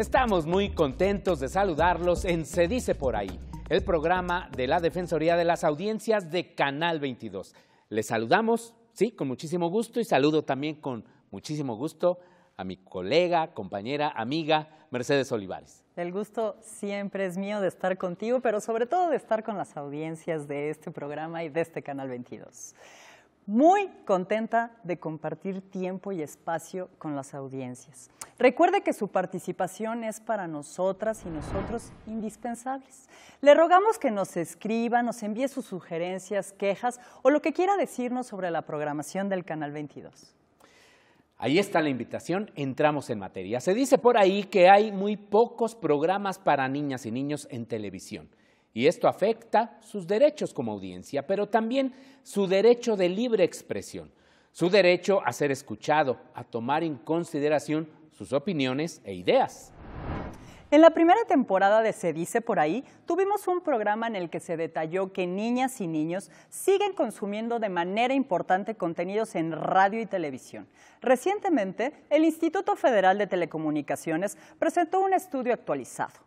Estamos muy contentos de saludarlos en Se dice por ahí, el programa de la Defensoría de las Audiencias de Canal 22. Les saludamos, sí, con muchísimo gusto y saludo también con muchísimo gusto a mi colega, compañera, amiga Mercedes Olivares. El gusto siempre es mío de estar contigo, pero sobre todo de estar con las audiencias de este programa y de este Canal 22 muy contenta de compartir tiempo y espacio con las audiencias. Recuerde que su participación es para nosotras y nosotros indispensables. Le rogamos que nos escriba, nos envíe sus sugerencias, quejas o lo que quiera decirnos sobre la programación del Canal 22. Ahí está la invitación, entramos en materia. Se dice por ahí que hay muy pocos programas para niñas y niños en televisión. Y esto afecta sus derechos como audiencia, pero también su derecho de libre expresión, su derecho a ser escuchado, a tomar en consideración sus opiniones e ideas. En la primera temporada de Se dice por ahí, tuvimos un programa en el que se detalló que niñas y niños siguen consumiendo de manera importante contenidos en radio y televisión. Recientemente, el Instituto Federal de Telecomunicaciones presentó un estudio actualizado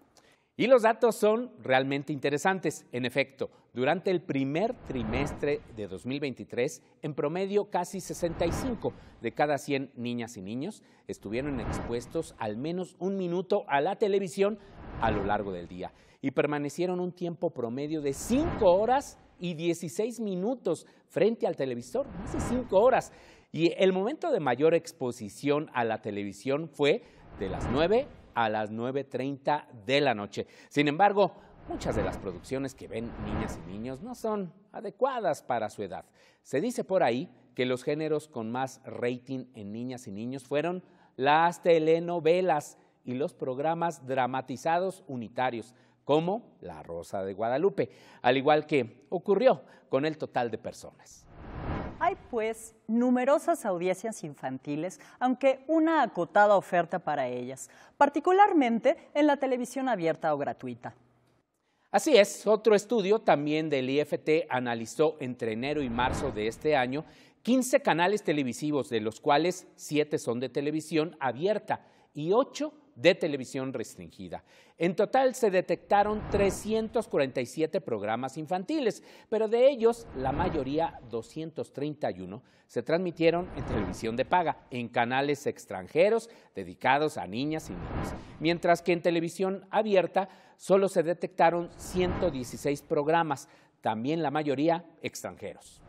y los datos son realmente interesantes. En efecto, durante el primer trimestre de 2023, en promedio casi 65 de cada 100 niñas y niños estuvieron expuestos al menos un minuto a la televisión a lo largo del día y permanecieron un tiempo promedio de 5 horas y 16 minutos frente al televisor, Hace 5 horas. Y el momento de mayor exposición a la televisión fue de las 9 a las 9.30 de la noche. Sin embargo, muchas de las producciones que ven niñas y niños no son adecuadas para su edad. Se dice por ahí que los géneros con más rating en niñas y niños fueron las telenovelas y los programas dramatizados unitarios, como La Rosa de Guadalupe, al igual que ocurrió con el total de personas pues numerosas audiencias infantiles, aunque una acotada oferta para ellas, particularmente en la televisión abierta o gratuita. Así es, otro estudio también del IFT analizó entre enero y marzo de este año 15 canales televisivos, de los cuales 7 son de televisión abierta y 8 de televisión restringida. En total se detectaron 347 programas infantiles, pero de ellos la mayoría, 231, se transmitieron en televisión de paga, en canales extranjeros dedicados a niñas y niños, mientras que en televisión abierta solo se detectaron 116 programas, también la mayoría extranjeros.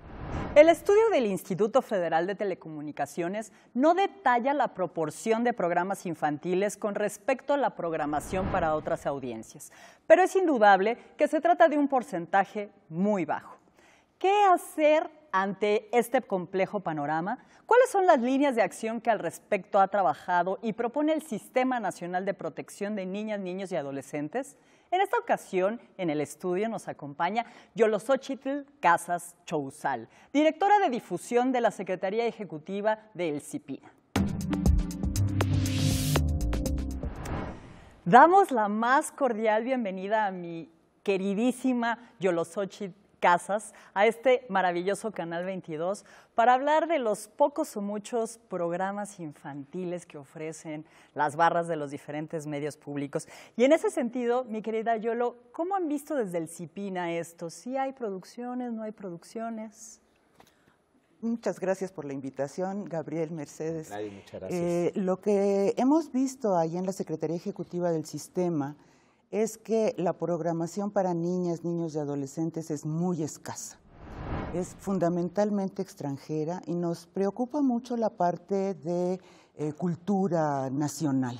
El estudio del Instituto Federal de Telecomunicaciones no detalla la proporción de programas infantiles con respecto a la programación para otras audiencias, pero es indudable que se trata de un porcentaje muy bajo. ¿Qué hacer ante este complejo panorama? ¿Cuáles son las líneas de acción que al respecto ha trabajado y propone el Sistema Nacional de Protección de Niñas, Niños y Adolescentes? En esta ocasión, en el estudio nos acompaña Yolosochitl Casas Chouzal, directora de difusión de la Secretaría Ejecutiva del CIPINA. Damos la más cordial bienvenida a mi queridísima Yolosochitl casas a este maravilloso Canal 22 para hablar de los pocos o muchos programas infantiles que ofrecen las barras de los diferentes medios públicos. Y en ese sentido, mi querida Yolo, ¿cómo han visto desde el CIPINA esto? ¿Sí hay producciones, no hay producciones? Muchas gracias por la invitación, Gabriel Mercedes. Ay, muchas gracias. Eh, lo que hemos visto ahí en la Secretaría Ejecutiva del Sistema es que la programación para niñas, niños y adolescentes es muy escasa. Es fundamentalmente extranjera y nos preocupa mucho la parte de eh, cultura nacional.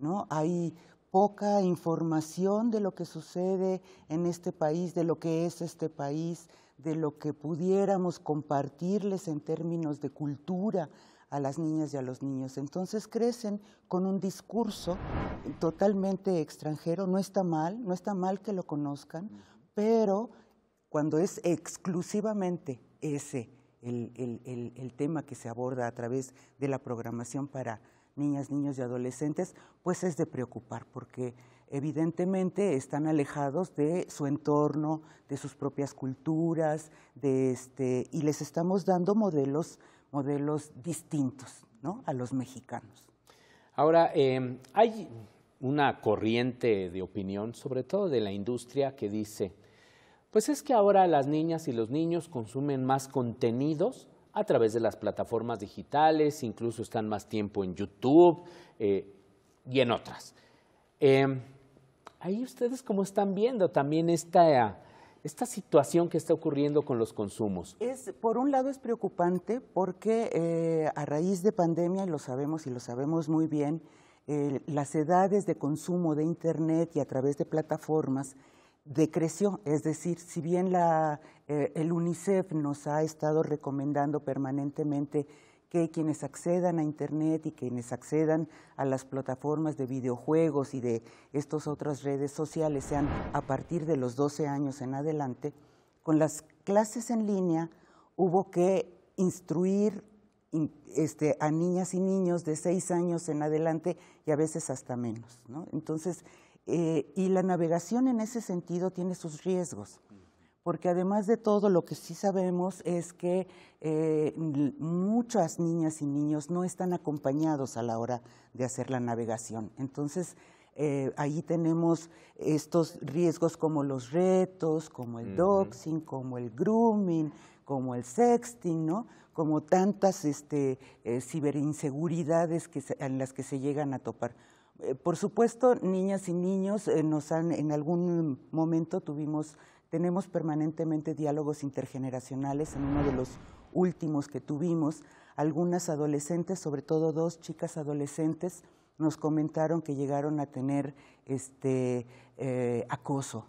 ¿no? Hay poca información de lo que sucede en este país, de lo que es este país, de lo que pudiéramos compartirles en términos de cultura a las niñas y a los niños. Entonces crecen con un discurso totalmente extranjero. No está mal, no está mal que lo conozcan, pero cuando es exclusivamente ese el, el tema que se aborda a través de la programación para niñas, niños y adolescentes, pues es de preocupar porque evidentemente están alejados de su entorno, de sus propias culturas, de este, y les estamos dando modelos modelos distintos ¿no? a los mexicanos. Ahora, em, hay una corriente de opinión, sobre todo de la industria, que dice, pues es que ahora las niñas y los niños consumen más contenidos a través de las plataformas digitales, incluso están más tiempo en YouTube eh, y en otras. Em, ahí ustedes como están viendo también esta esta situación que está ocurriendo con los consumos? Es, por un lado es preocupante porque eh, a raíz de pandemia, y lo sabemos y lo sabemos muy bien, las edades de consumo de Internet y a través de plataformas decreció. Es decir, si bien la, eh, el UNICEF nos ha estado recomendando permanentemente que quienes accedan a Internet y quienes accedan a las plataformas de videojuegos y de estas otras redes sociales sean a partir de los 12 años en adelante, con las clases en línea hubo que instruir este, a niñas y niños de 6 años en adelante y a veces hasta menos. Entonces, eh, y la navegación en ese sentido tiene sus riesgos porque además de todo lo que sí sabemos es que eh, muchas niñas y niños no están acompañados a la hora de hacer la navegación. Entonces, eh, ahí tenemos estos riesgos como los retos, como el doxing, como el grooming, como el sexting, ¿no? como tantas este, eh, ciberinseguridades que en las que se llegan a topar. por supuesto, niñas y niños nos han, en algún momento tuvimos tenemos permanentemente diálogos intergeneracionales en uno de los últimos que tuvimos. Algunas adolescentes, sobre todo dos chicas adolescentes, nos comentaron que llegaron a tener este, eh, acoso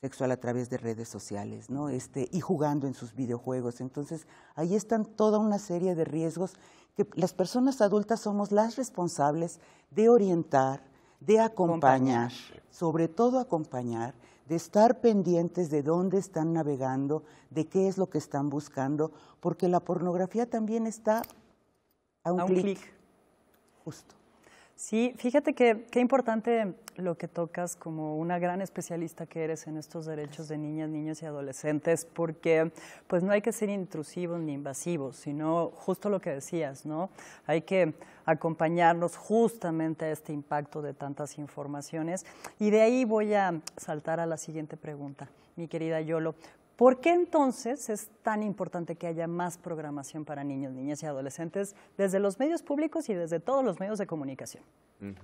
sexual a través de redes sociales, este, y jugando en sus videojuegos. Entonces, ahí están toda una serie de riesgos que las personas adultas somos las responsables de orientar, de acompañar. sobre todo acompañar, de estar pendientes de dónde están navegando, de qué es lo que están buscando, porque la pornografía también está a un, clic. Justo. Sí, fíjate que qué importante lo que tocas como una gran especialista que eres en estos derechos de niñas, niños y adolescentes, porque pues no hay que ser intrusivos ni invasivos, sino justo lo que decías, ¿no? Hay que acompañarnos justamente a este impacto de tantas informaciones. Y de ahí voy a saltar a la siguiente pregunta, mi querida Yolo. ¿Por qué entonces es tan importante que haya más programación para niños, niñas y adolescentes desde los medios públicos y desde todos los medios de comunicación?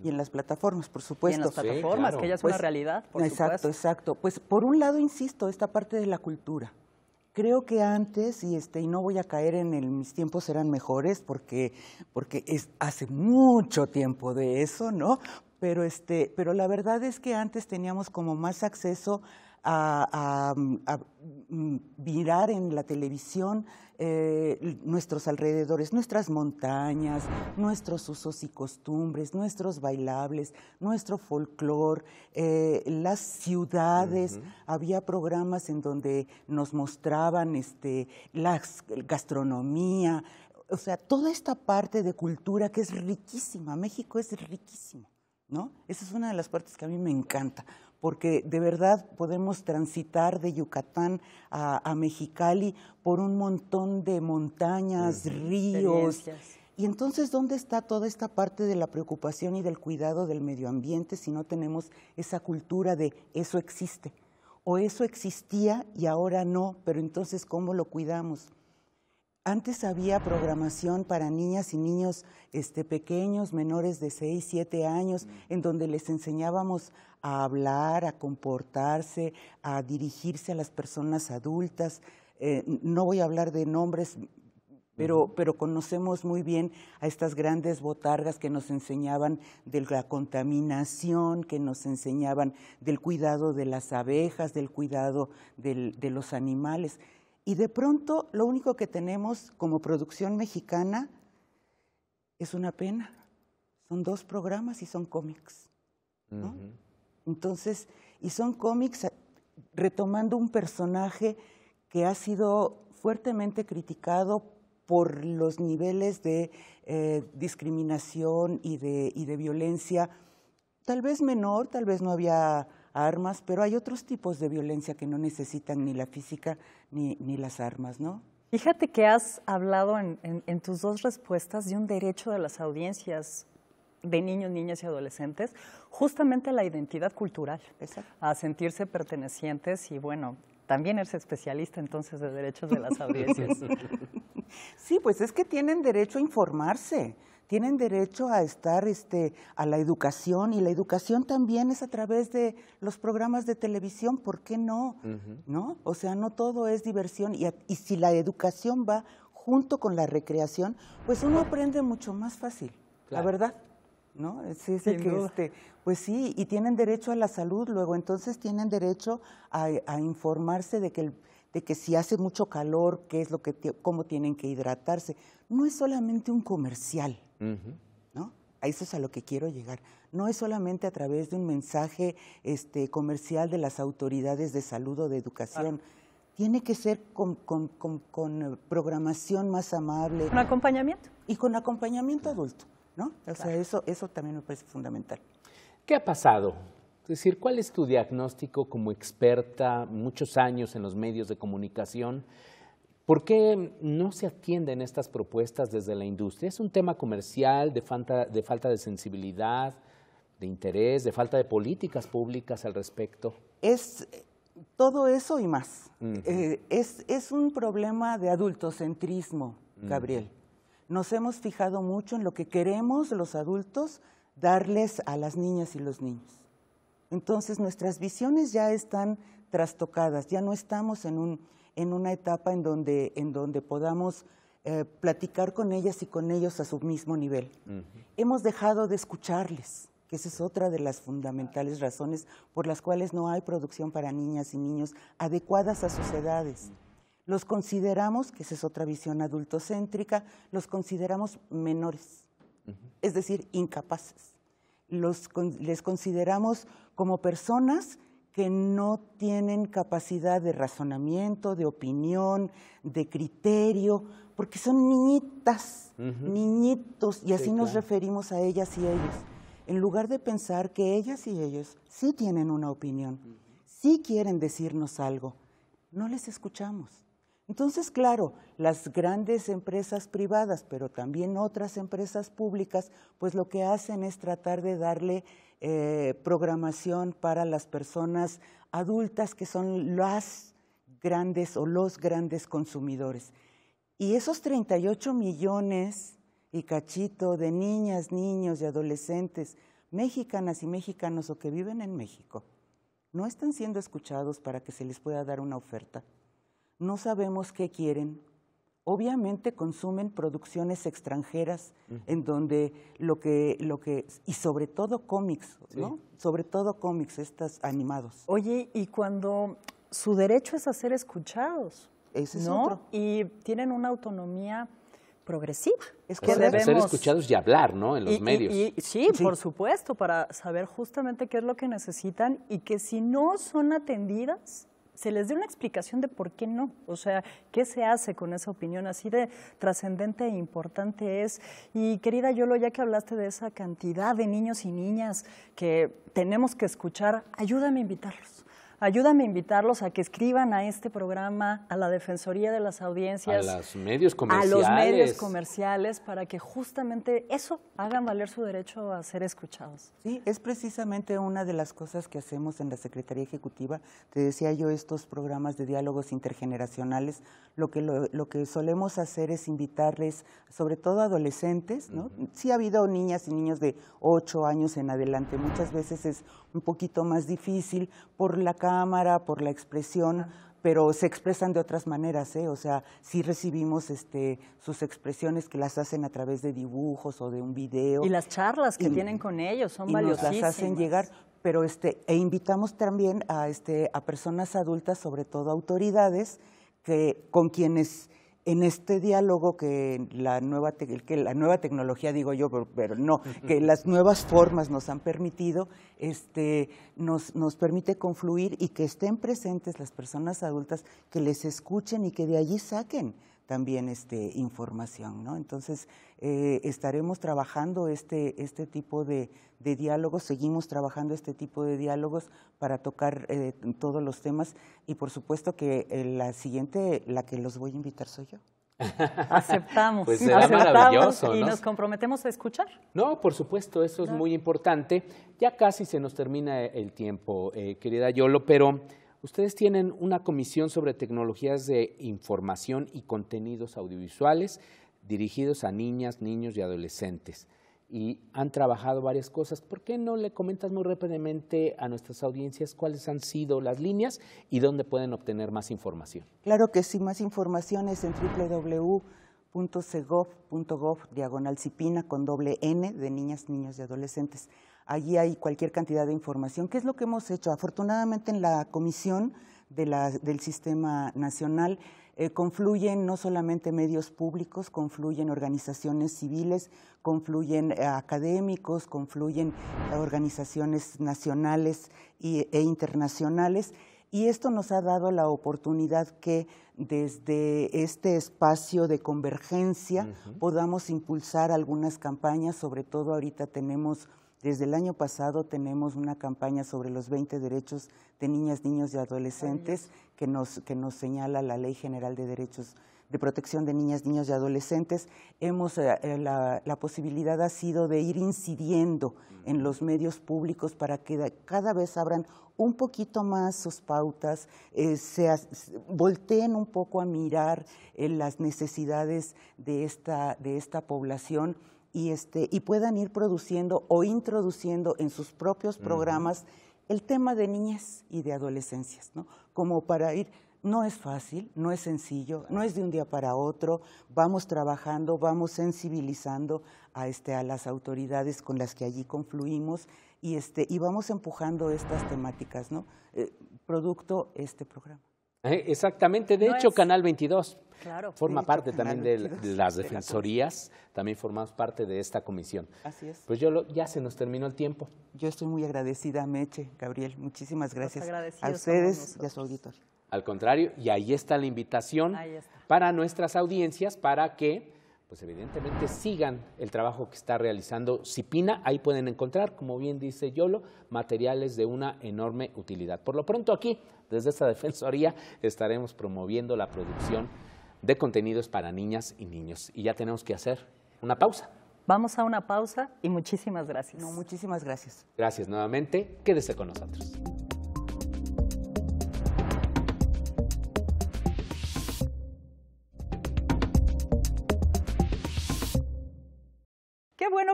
Y en las plataformas, por supuesto. en las plataformas, que ya es una pues, realidad, por exacto, Exacto, Pues por un lado, insisto, esta parte de la cultura. Creo que antes, y, este, y no voy a caer en el mis tiempos eran mejores, porque, porque es, hace mucho tiempo de eso, ¿no? Pero, este, pero la verdad es que antes teníamos como más acceso a, mm, mirar en la televisión eh, nuestros alrededores, nuestras montañas, nuestros usos y costumbres, nuestros bailables, nuestro folclore, eh, las ciudades. Había programas en donde nos mostraban este, la gastronomía, o sea, toda esta parte de cultura que es riquísima. México es riquísimo, ¿no? Esa es una de las partes que a mí me encanta porque de verdad podemos transitar de Yucatán a, Mexicali por un montón de montañas, ríos. Y entonces, ¿dónde está toda esta parte de la preocupación y del cuidado del medio ambiente si no tenemos esa cultura de eso existe? O eso existía y ahora no, pero entonces, ¿cómo lo cuidamos? Antes había programación para niñas y niños este, pequeños, menores de 6, 7 años, mm. en donde les enseñábamos a hablar, a comportarse, a dirigirse a las personas adultas. Eh, no voy a hablar de nombres, pero, pero, conocemos muy bien a estas grandes botargas que nos enseñaban de la contaminación, que nos enseñaban del cuidado de las abejas, del cuidado de los animales. Y de pronto lo único que tenemos como producción mexicana es una pena. Son dos programas y son cómics. Entonces, y son cómics eh, retomando un personaje que ha sido fuertemente criticado por los niveles de eh, discriminación y de, y de violencia, tal vez menor, tal vez no había armas, pero hay otros tipos de violencia que no necesitan ni la física ni, las armas, ¿no? Fíjate que has hablado en, tus dos respuestas de un derecho de las audiencias de niños, niñas y adolescentes, justamente la identidad cultural, a sentirse pertenecientes y bueno, también eres especialista entonces de derechos de las audiencias. Sí, pues es que tienen derecho a informarse, tienen derecho a estar este, a la educación y la educación también es a través de los programas de televisión, ¿por qué no? ¿No? O sea, no todo es diversión y, si la educación va junto con la recreación, pues uno aprende mucho más fácil, la verdad. ¿No? Este, pues sí, y tienen derecho a la salud luego, entonces tienen derecho a, a informarse de que el, de que si hace mucho calor, qué es lo que cómo tienen que hidratarse. No es solamente un comercial, ¿no? A eso es a lo que quiero llegar. No es solamente a través de un mensaje este, comercial de las autoridades de salud o de educación. Tiene que ser con, eh, programación más amable. Con acompañamiento. Y con acompañamiento adulto, ¿no? O sea, eso, eso también me parece fundamental. ¿Qué ha pasado es decir, ¿cuál es tu diagnóstico como experta, muchos años en los medios de comunicación? ¿Por qué no se atienden estas propuestas desde la industria? ¿Es un tema comercial, de falta de, sensibilidad, de interés, de falta de políticas públicas al respecto? Es todo eso y más. Eh, es, un problema de adultocentrismo, Gabriel. Nos hemos fijado mucho en lo que queremos los adultos darles a las niñas y los niños. Entonces nuestras visiones ya están trastocadas, ya no estamos en, un, en una etapa en donde, en donde podamos eh, platicar con ellas y con ellos a su mismo nivel. Hemos dejado de escucharles, que esa es otra de las fundamentales razones por las cuales no hay producción para niñas y niños adecuadas a sus edades. Los consideramos, que esa es otra visión adultocéntrica, los consideramos menores, es decir, incapaces los, les consideramos como personas que no tienen capacidad de razonamiento, de opinión, de criterio, porque son niñitas, niñitos, y así nos referimos a ellas y ellos, en lugar de pensar que ellas y ellos sí tienen una opinión, sí quieren decirnos algo, no les escuchamos. Entonces, claro, las grandes empresas privadas, pero también otras empresas públicas, pues lo que hacen es tratar de darle eh, programación para las personas adultas que son las grandes o los grandes consumidores. Y esos 38 millones y cachito de niñas, niños y adolescentes mexicanas y mexicanos o que viven en México, no están siendo escuchados para que se les pueda dar una oferta no sabemos qué quieren. Obviamente consumen producciones extranjeras en donde lo que, lo que, y sobre todo cómics, ¿no? Sobre todo cómics, estos animados. Oye, y cuando su derecho es a ser escuchados, ¿no? Y tienen una autonomía progresiva. Es que deben ser escuchados y hablar, ¿no? En los medios. sí, por supuesto, para saber justamente qué es lo que necesitan y que si no son atendidas, se les dé una explicación de por qué no. O sea, ¿qué se hace con esa opinión? Así de trascendente e importante es. Y querida Yolo, ya que hablaste de esa cantidad de niños y niñas que tenemos que escuchar, ayúdame a invitarlos. Ayúdame a invitarlos a que escriban a este programa, a la Defensoría de las Audiencias. A los medios comerciales. A los medios comerciales para que justamente eso hagan valer su derecho a ser escuchados. Sí, es precisamente una de las cosas que hacemos en la Secretaría Ejecutiva. Te decía yo estos programas de diálogos intergeneracionales. Lo que, lo, que solemos hacer es invitarles, sobre todo adolescentes, ¿no? Sí ha habido niñas y niños de 8 años en adelante. Muchas veces es un poquito más difícil por la cámara, por la expresión, pero se expresan de otras maneras, ¿eh? o sea, sí recibimos este, sus expresiones que las hacen a través de dibujos o de un video. Y las charlas que tienen con ellos son y Nos las hacen llegar, pero este, e invitamos también a, este, a personas adultas, sobre todo autoridades, que, con quienes en este diálogo que la nueva, que la nueva tecnología, digo yo, pero, no, que las nuevas formas nos han permitido, este, nos, nos permite confluir y que estén presentes las personas adultas, que les escuchen y que de allí saquen también este, información. ¿no? Entonces, eh, estaremos trabajando este, este tipo de, diálogos, seguimos trabajando este tipo de diálogos para tocar eh, todos los temas y por supuesto que eh, la siguiente, la que los voy a invitar soy yo. Aceptamos. Pues Aceptamos Y nos comprometemos a escuchar. No, por supuesto, eso es muy importante. Ya casi se nos termina el tiempo, querida Yolo, pero Ustedes tienen una comisión sobre tecnologías de información y contenidos audiovisuales dirigidos a niñas, niños y adolescentes. Y han trabajado varias cosas. ¿Por qué no le comentas muy rápidamente a nuestras audiencias cuáles han sido las líneas y dónde pueden obtener más información? Claro que sí, más información es en www.segov.gov, diagonal con doble N de niñas, niños y adolescentes. Allí hay cualquier cantidad de información. ¿Qué es lo que hemos hecho? Afortunadamente en la comisión del sistema nacional eh, confluyen no solamente medios públicos, confluyen organizaciones civiles, confluyen eh, académicos, confluyen eh, organizaciones nacionales e internacionales. Y esto nos ha dado la oportunidad que desde este espacio de convergencia podamos impulsar algunas campañas, sobre todo ahorita tenemos desde el año pasado tenemos una campaña sobre los 20 derechos de niñas, niños y adolescentes que nos, señala la Ley General de Derechos de Protección de Niñas, Niños y Adolescentes. Hemos, eh, eh, la, la, posibilidad ha sido de ir incidiendo en los medios públicos para que cada vez abran un poquito más sus pautas, eh, se, volteen un poco a mirar las necesidades de esta, de esta población y, este, y puedan ir produciendo o introduciendo en sus propios programas el tema de niñez y de adolescencias, ¿no? Como para ir, no es fácil, no es sencillo, no es de un día para otro, vamos trabajando, vamos sensibilizando a, este, a las autoridades con las que allí confluimos y, este, y vamos empujando estas temáticas, ¿no? Eh, producto este programa. Eh, exactamente, de hecho, Canal 22 forma parte también de, las defensorías, también formamos parte de esta comisión. Así es. Pues yo ya se nos terminó el tiempo. Yo estoy muy agradecida, Meche, Gabriel, muchísimas gracias a ustedes y a su Al contrario, y ahí está la invitación para nuestras audiencias para que pues evidentemente sigan el trabajo que está realizando Cipina. Ahí pueden encontrar, como bien dice Yolo, materiales de una enorme utilidad. Por lo pronto aquí, desde esta Defensoría, estaremos promoviendo la producción de contenidos para niñas y niños. Y ya tenemos que hacer una pausa. Vamos a una pausa y muchísimas gracias. No, muchísimas gracias. Gracias nuevamente. Quédese con nosotros.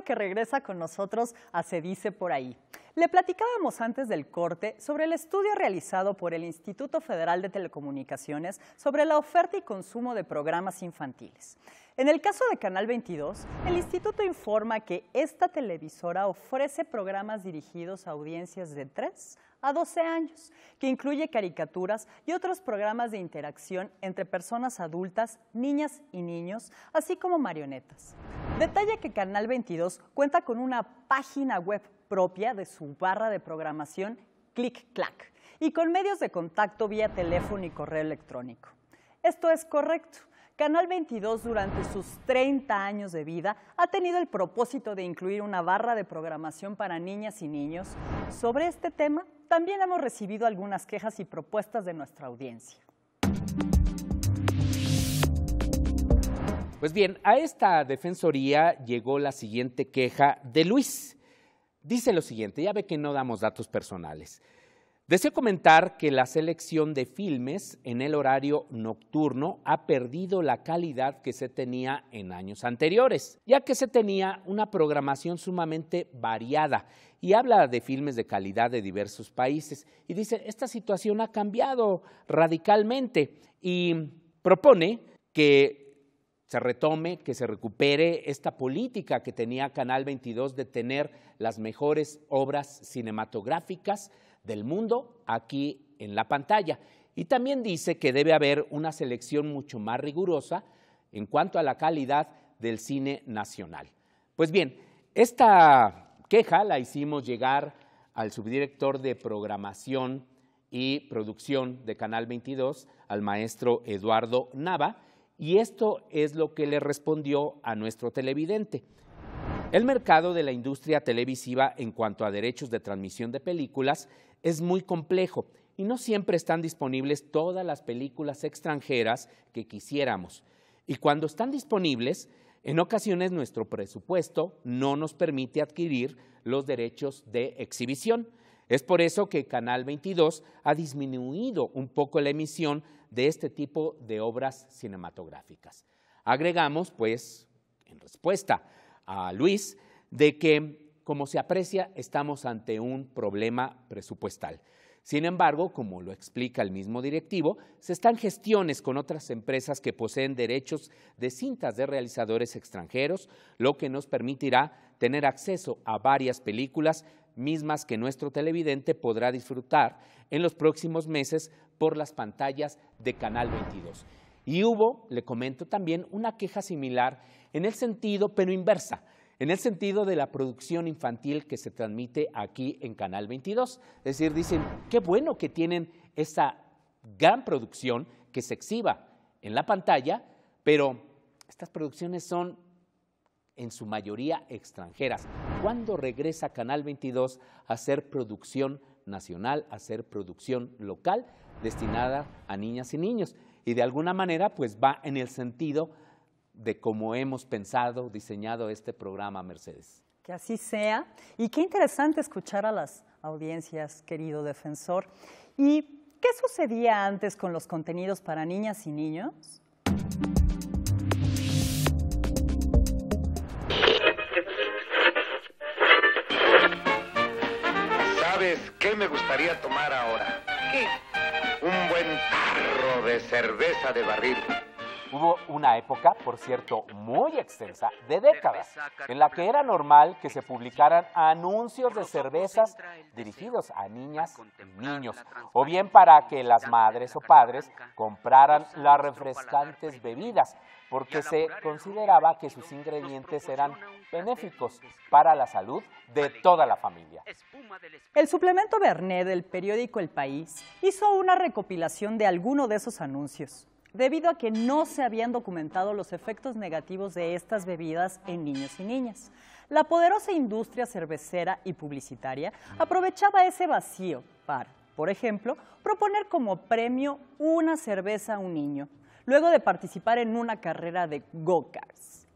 que regresa con nosotros a Se dice por ahí. Le platicábamos antes del corte sobre el estudio realizado por el Instituto Federal de Telecomunicaciones sobre la oferta y consumo de programas infantiles. En el caso de Canal 22, el instituto informa que esta televisora ofrece programas dirigidos a audiencias de tres a 12 años, que incluye caricaturas y otros programas de interacción entre personas adultas, niñas y niños, así como marionetas. Detalla que Canal 22 cuenta con una página web propia de su barra de programación Click Clack y con medios de contacto vía teléfono y correo electrónico. Esto es correcto. Canal 22 durante sus 30 años de vida ha tenido el propósito de incluir una barra de programación para niñas y niños sobre este tema también hemos recibido algunas quejas y propuestas de nuestra audiencia. Pues bien, a esta defensoría llegó la siguiente queja de Luis. Dice lo siguiente, ya ve que no damos datos personales. Deseo comentar que la selección de filmes en el horario nocturno ha perdido la calidad que se tenía en años anteriores, ya que se tenía una programación sumamente variada y habla de filmes de calidad de diversos países y dice, esta situación ha cambiado radicalmente y propone que se retome, que se recupere esta política que tenía Canal 22 de tener las mejores obras cinematográficas del mundo aquí en la pantalla. Y también dice que debe haber una selección mucho más rigurosa en cuanto a la calidad del cine nacional. Pues bien, esta queja la hicimos llegar al subdirector de programación y producción de Canal 22, al maestro Eduardo Nava, y esto es lo que le respondió a nuestro televidente. El mercado de la industria televisiva en cuanto a derechos de transmisión de películas es muy complejo y no siempre están disponibles todas las películas extranjeras que quisiéramos. Y cuando están disponibles, en ocasiones nuestro presupuesto no nos permite adquirir los derechos de exhibición. Es por eso que Canal 22 ha disminuido un poco la emisión de este tipo de obras cinematográficas. Agregamos, pues, en respuesta a Luis, de que como se aprecia, estamos ante un problema presupuestal. Sin embargo, como lo explica el mismo directivo, se están gestiones con otras empresas que poseen derechos de cintas de realizadores extranjeros, lo que nos permitirá tener acceso a varias películas mismas que nuestro televidente podrá disfrutar en los próximos meses por las pantallas de Canal 22. Y hubo, le comento también, una queja similar en el sentido, pero inversa en el sentido de la producción infantil que se transmite aquí en Canal 22. Es decir, dicen, qué bueno que tienen esa gran producción que se exhiba en la pantalla, pero estas producciones son en su mayoría extranjeras. ¿Cuándo regresa Canal 22 a hacer producción nacional, a hacer producción local destinada a niñas y niños? Y de alguna manera, pues va en el sentido de cómo hemos pensado, diseñado este programa, Mercedes. Que así sea. Y qué interesante escuchar a las audiencias, querido defensor. ¿Y qué sucedía antes con los contenidos para niñas y niños? ¿Sabes qué me gustaría tomar ahora? ¿Qué? Un buen tarro de cerveza de barril Hubo una época, por cierto, muy extensa, de décadas, en la que era normal que se publicaran anuncios de cervezas dirigidos a niñas y niños, o bien para que las madres o padres compraran las refrescantes bebidas, porque se consideraba que sus ingredientes eran benéficos para la salud de toda la familia. El suplemento Bernet del periódico El País hizo una recopilación de alguno de esos anuncios debido a que no se habían documentado los efectos negativos de estas bebidas en niños y niñas. La poderosa industria cervecera y publicitaria aprovechaba ese vacío para, por ejemplo, proponer como premio una cerveza a un niño, luego de participar en una carrera de go-karts.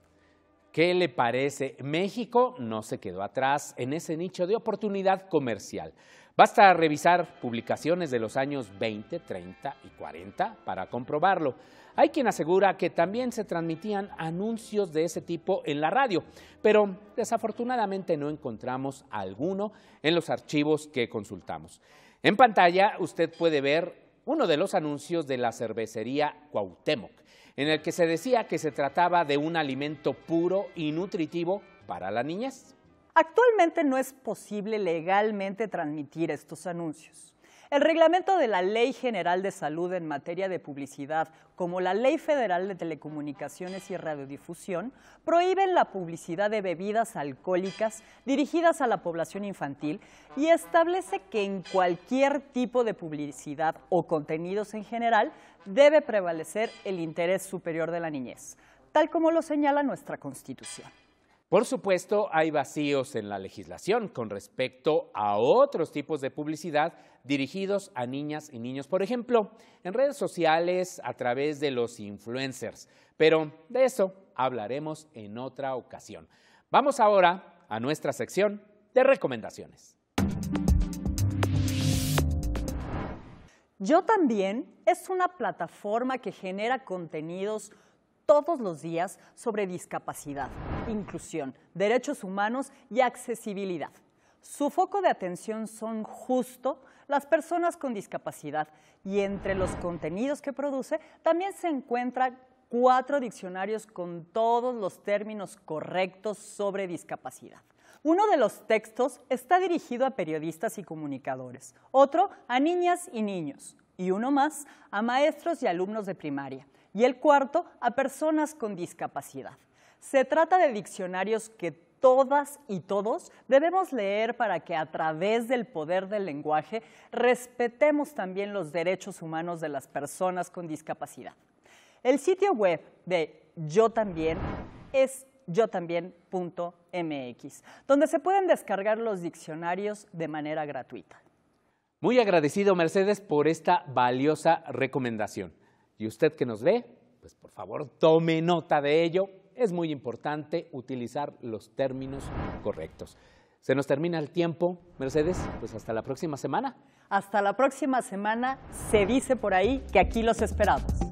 ¿Qué le parece? México no se quedó atrás en ese nicho de oportunidad comercial. Basta revisar publicaciones de los años 20, 30 y 40 para comprobarlo. Hay quien asegura que también se transmitían anuncios de ese tipo en la radio, pero desafortunadamente no encontramos alguno en los archivos que consultamos. En pantalla usted puede ver uno de los anuncios de la cervecería Cuauhtémoc, en el que se decía que se trataba de un alimento puro y nutritivo para la niñez. Actualmente no es posible legalmente transmitir estos anuncios. El reglamento de la Ley General de Salud en materia de publicidad, como la Ley Federal de Telecomunicaciones y Radiodifusión, prohíben la publicidad de bebidas alcohólicas dirigidas a la población infantil y establece que en cualquier tipo de publicidad o contenidos en general debe prevalecer el interés superior de la niñez, tal como lo señala nuestra Constitución. Por supuesto, hay vacíos en la legislación con respecto a otros tipos de publicidad dirigidos a niñas y niños, por ejemplo, en redes sociales a través de los influencers. Pero de eso hablaremos en otra ocasión. Vamos ahora a nuestra sección de recomendaciones. Yo también es una plataforma que genera contenidos todos los días sobre discapacidad, inclusión, derechos humanos y accesibilidad. Su foco de atención son justo las personas con discapacidad y entre los contenidos que produce también se encuentran cuatro diccionarios con todos los términos correctos sobre discapacidad. Uno de los textos está dirigido a periodistas y comunicadores, otro a niñas y niños y uno más a maestros y alumnos de primaria y el cuarto a personas con discapacidad. Se trata de diccionarios que todas y todos debemos leer para que a través del poder del lenguaje respetemos también los derechos humanos de las personas con discapacidad. El sitio web de Yo también es yo donde se pueden descargar los diccionarios de manera gratuita. Muy agradecido, Mercedes, por esta valiosa recomendación. Y usted que nos ve, pues por favor tome nota de ello. Es muy importante utilizar los términos correctos. Se nos termina el tiempo, Mercedes, pues hasta la próxima semana. Hasta la próxima semana, se dice por ahí que aquí los esperamos.